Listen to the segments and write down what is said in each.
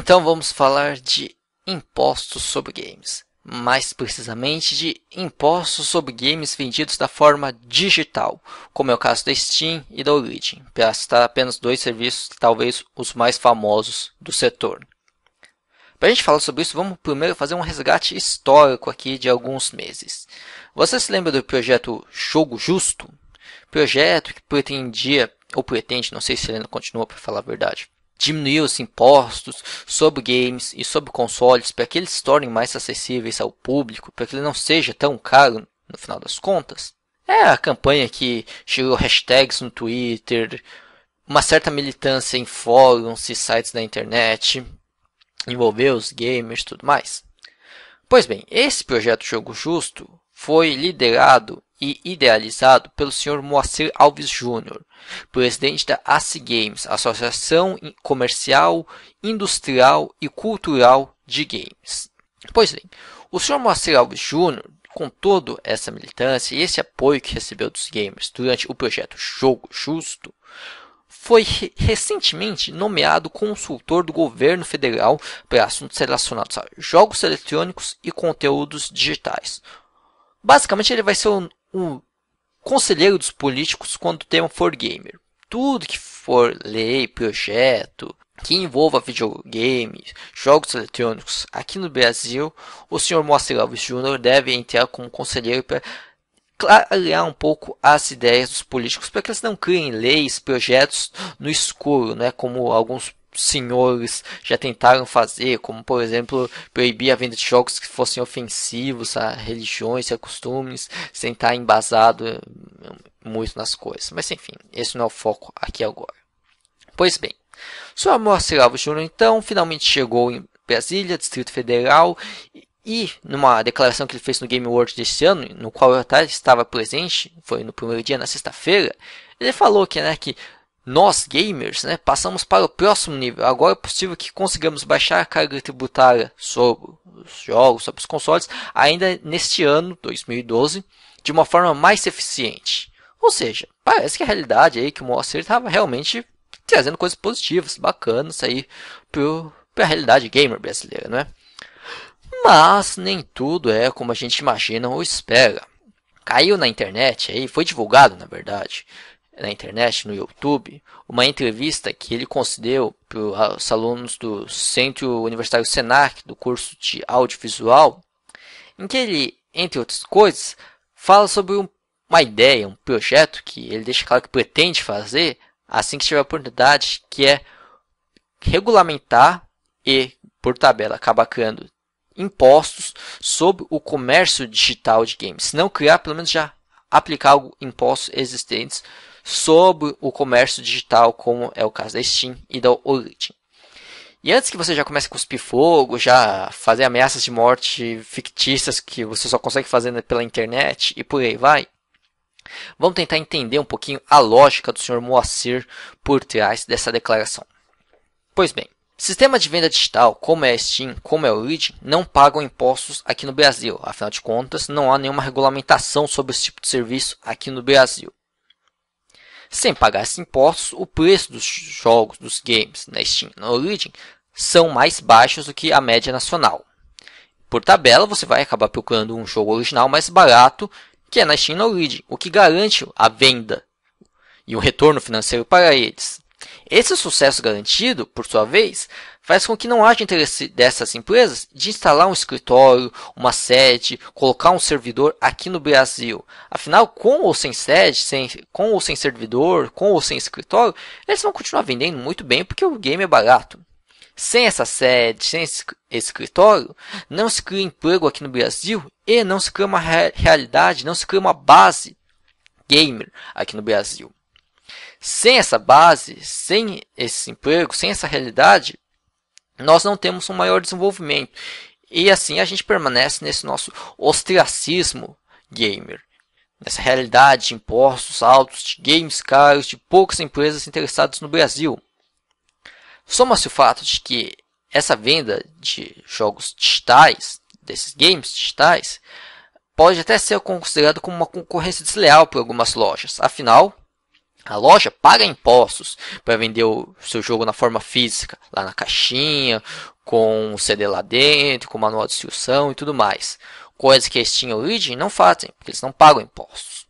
Então vamos falar de impostos sobre games, mais precisamente de impostos sobre games vendidos da forma digital, como é o caso da Steam e da Origin, para citar apenas dois serviços, talvez os mais famosos do setor. Para a gente falar sobre isso, vamos primeiro fazer um resgate histórico aqui de alguns meses. Você se lembra do projeto Jogo Justo? Projeto que pretendia, ou pretende, não sei se ele ainda continua para falar a verdade, diminuir os impostos sobre games e sobre consoles para que eles se tornem mais acessíveis ao público, para que ele não seja tão caro no final das contas. É a campanha que gerou hashtags no Twitter, uma certa militância em fóruns e sites da internet, envolveu os gamers e tudo mais. Pois bem, esse projeto Jogo Justo foi liderado e idealizado pelo Sr. Moacir Alves Júnior, presidente da AC Games, Associação Comercial, Industrial e Cultural de Games. Pois bem, o Sr. Moacir Alves Júnior, com toda essa militância e esse apoio que recebeu dos gamers durante o projeto Jogo Justo, foi recentemente nomeado consultor do governo federal para assuntos relacionados a jogos eletrônicos e conteúdos digitais. Basicamente, ele vai ser o, o conselheiro dos políticos quando o tema for gamer. Tudo que for lei, projeto, que envolva videogames, jogos eletrônicos aqui no Brasil, o senhor Moacir Alves Júnior deve entrar como conselheiro para clarear um pouco as ideias dos políticos, para que eles não criem leis, projetos no escuro, né, como alguns senhores já tentaram fazer, como por exemplo proibir a venda de jogos que fossem ofensivos a religiões e a costumes, sem estar embasado eh, muito nas coisas. Mas enfim, esse não é o foco aqui agora. Pois bem, sua Morcelavo Júnior então finalmente chegou em Brasília, Distrito Federal, e numa declaração que ele fez no Game World deste ano, no qual eu até estava presente, foi no primeiro dia, na sexta-feira, ele falou que, né, que nós gamers, né, passamos para o próximo nível. Agora é possível que consigamos baixar a carga tributária sobre os jogos, sobre os consoles, ainda neste ano, 2012, de uma forma mais eficiente. Ou seja, parece que a realidade aí que o Moacir estava realmente trazendo coisas positivas, bacanas aí para a realidade gamer brasileira, não é? Mas nem tudo é como a gente imagina ou espera. Caiu na internet aí, foi divulgado na verdade, na internet, no YouTube, uma entrevista que ele concedeu para os alunos do Centro Universitário Senac, do curso de audiovisual, em que ele, entre outras coisas, fala sobre um, uma ideia, um projeto que ele deixa claro que pretende fazer assim que tiver a oportunidade, que é regulamentar e, por tabela, acabar criando impostos sobre o comércio digital de games. Se não criar, pelo menos já aplicar impostos existentes sobre o comércio digital, como é o caso da Steam e da Origin. E antes que você já comece a cuspir fogo, já fazer ameaças de morte fictícias que você só consegue fazer né, pela internet e por aí vai, vamos tentar entender um pouquinho a lógica do Sr. Moacir por trás dessa declaração. Pois bem, Sistema de venda digital, como é a Steam, como é o Origin, não pagam impostos aqui no Brasil. Afinal de contas, não há nenhuma regulamentação sobre esse tipo de serviço aqui no Brasil. Sem pagar esses impostos, o preço dos jogos dos games na Steam e na Origin são mais baixos do que a média nacional. Por tabela, você vai acabar procurando um jogo original mais barato que é na Steam e na Origin, o que garante a venda e o retorno financeiro para eles. Esse sucesso garantido, por sua vez, faz com que não haja interesse dessas empresas de instalar um escritório, uma sede, colocar um servidor aqui no Brasil. Afinal, com ou sem sede, sem, com ou sem servidor, com ou sem escritório, eles vão continuar vendendo muito bem porque o game é barato. Sem essa sede, sem esse escritório, não se cria emprego aqui no Brasil e não se cria uma realidade, não se cria uma base gamer aqui no Brasil. Sem essa base, sem esse emprego, sem essa realidade, nós não temos um maior desenvolvimento. E assim a gente permanece nesse nosso ostracismo gamer. Nessa realidade de impostos altos, de games caros, de poucas empresas interessadas no Brasil. Soma-se o fato de que essa venda de jogos digitais, desses games digitais, pode até ser considerado como uma concorrência desleal por algumas lojas. Afinal, a loja paga impostos para vender o seu jogo na forma física, lá na caixinha, com o CD lá dentro, com o manual de instrução e tudo mais. Coisas que a Steam Origin não fazem, porque eles não pagam impostos.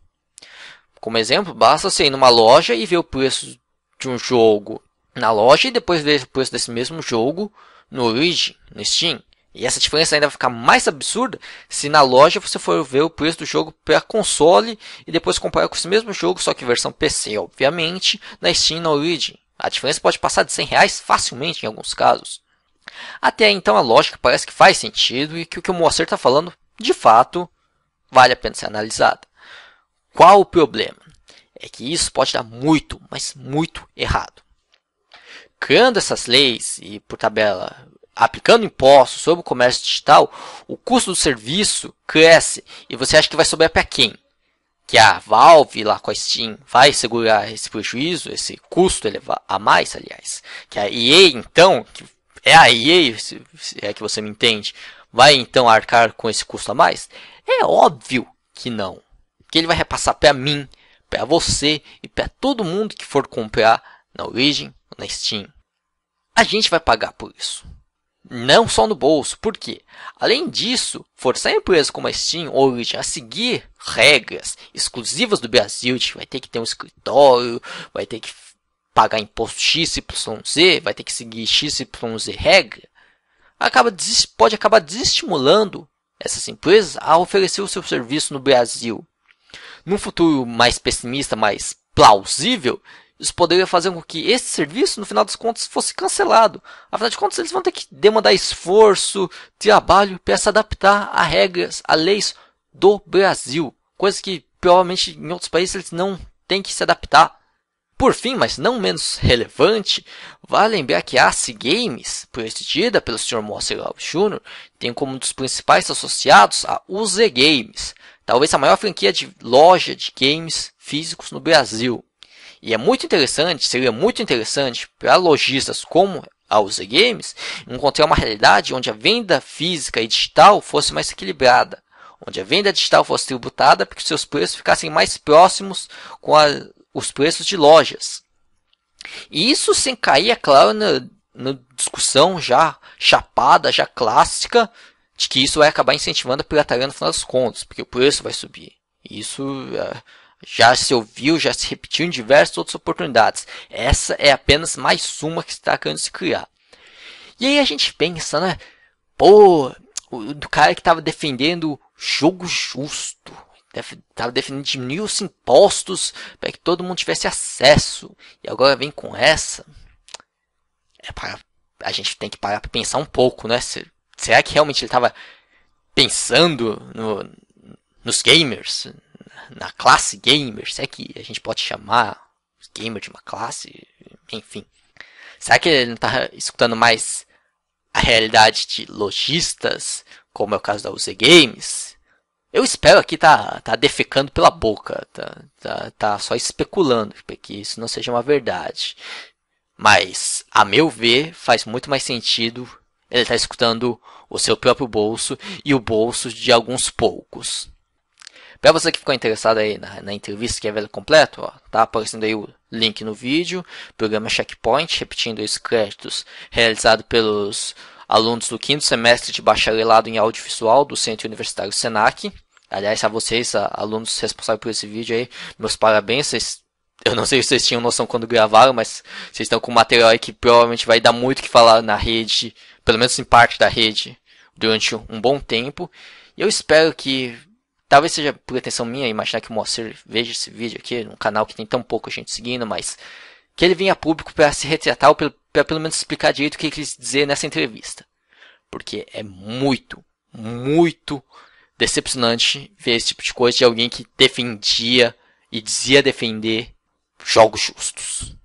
Como exemplo, basta você ir numa loja e ver o preço de um jogo na loja e depois ver o preço desse mesmo jogo no Origin, no Steam. E essa diferença ainda vai ficar mais absurda se na loja você for ver o preço do jogo para console e depois comparar com esse mesmo jogo, só que versão PC, obviamente, na Steam e na Origin. A diferença pode passar de 100 reais facilmente em alguns casos. Até aí, então a lógica parece que faz sentido e que o que o Moacir está falando, de fato, vale a pena ser analisado. Qual o problema? É que isso pode dar muito, mas muito errado criando essas leis e por tabela aplicando impostos sobre o comércio digital, o custo do serviço cresce e você acha que vai sobrar para quem? Que a Valve lá com a Steam vai segurar esse prejuízo, esse custo a mais, aliás. Que a EA, então, que é a EA, se é que você me entende, vai então arcar com esse custo a mais? É óbvio que não. Que ele vai repassar para mim, para você e para todo mundo que for comprar na Origin ou na Steam. A gente vai pagar por isso não só no bolso. Por quê? Além disso, forçar empresas como a Steam hoje a seguir regras exclusivas do Brasil, de que vai ter que ter um escritório, vai ter que pagar imposto XYZ, vai ter que seguir XYZ regra, acaba, pode acabar desestimulando essas empresas a oferecer o seu serviço no Brasil. Num futuro mais pessimista, mais plausível, isso poderia fazer com que esse serviço, no final das contas, fosse cancelado. Afinal de contas, eles vão ter que demandar esforço, trabalho para se adaptar a regras, a leis do Brasil. Coisa que provavelmente em outros países eles não têm que se adaptar. Por fim, mas não menos relevante, vale lembrar que a AC Games, presidida pelo Sr. Moacir Alves Jr., tem como um dos principais associados a UZ Games, talvez a maior franquia de loja de games físicos no Brasil. E é muito interessante, seria muito interessante para lojistas como a Use Games encontrar uma realidade onde a venda física e digital fosse mais equilibrada, onde a venda digital fosse tributada para que seus preços ficassem mais próximos com a, os preços de lojas. E isso sem cair, é claro, na, na discussão já chapada, já clássica, de que isso vai acabar incentivando a pirataria no final das contas, porque o preço vai subir. Isso é, já se ouviu, já se repetiu em diversas outras oportunidades. Essa é apenas mais uma que está querendo se criar. E aí a gente pensa, né? Pô, o, do cara que estava defendendo jogo justo. Estava defendendo diminuir os impostos para que todo mundo tivesse acesso. E agora vem com essa. É para, a gente tem que parar para pensar um pouco, né? Se, será que realmente ele estava pensando no, nos gamers? na classe gamer, se é que a gente pode chamar gamer de uma classe, enfim. Será que ele não está escutando mais a realidade de lojistas, como é o caso da UZ Games? Eu espero aqui tá, tá defecando pela boca, tá, tá, tá só especulando que isso não seja uma verdade. Mas, a meu ver, faz muito mais sentido ele estar tá escutando o seu próprio bolso e o bolso de alguns poucos. Para você que ficou interessado aí na, na entrevista que é velho completo, ó, tá aparecendo aí o link no vídeo, programa Checkpoint, repetindo os créditos, realizado pelos alunos do quinto semestre de bacharelado em audiovisual do Centro Universitário Senac. Aliás, a vocês, a, alunos responsáveis por esse vídeo aí, meus parabéns, vocês eu não sei se vocês tinham noção quando gravaram, mas vocês estão com material aí que provavelmente vai dar muito que falar na rede, pelo menos em parte da rede, durante um bom tempo. E eu espero que Talvez seja pretensão minha imaginar que o Moacir veja esse vídeo aqui, num canal que tem tão pouca gente seguindo, mas que ele vinha a público para se retratar ou pra pelo menos explicar direito o que ele quis dizer nessa entrevista. Porque é muito, muito decepcionante ver esse tipo de coisa de alguém que defendia e dizia defender jogos justos.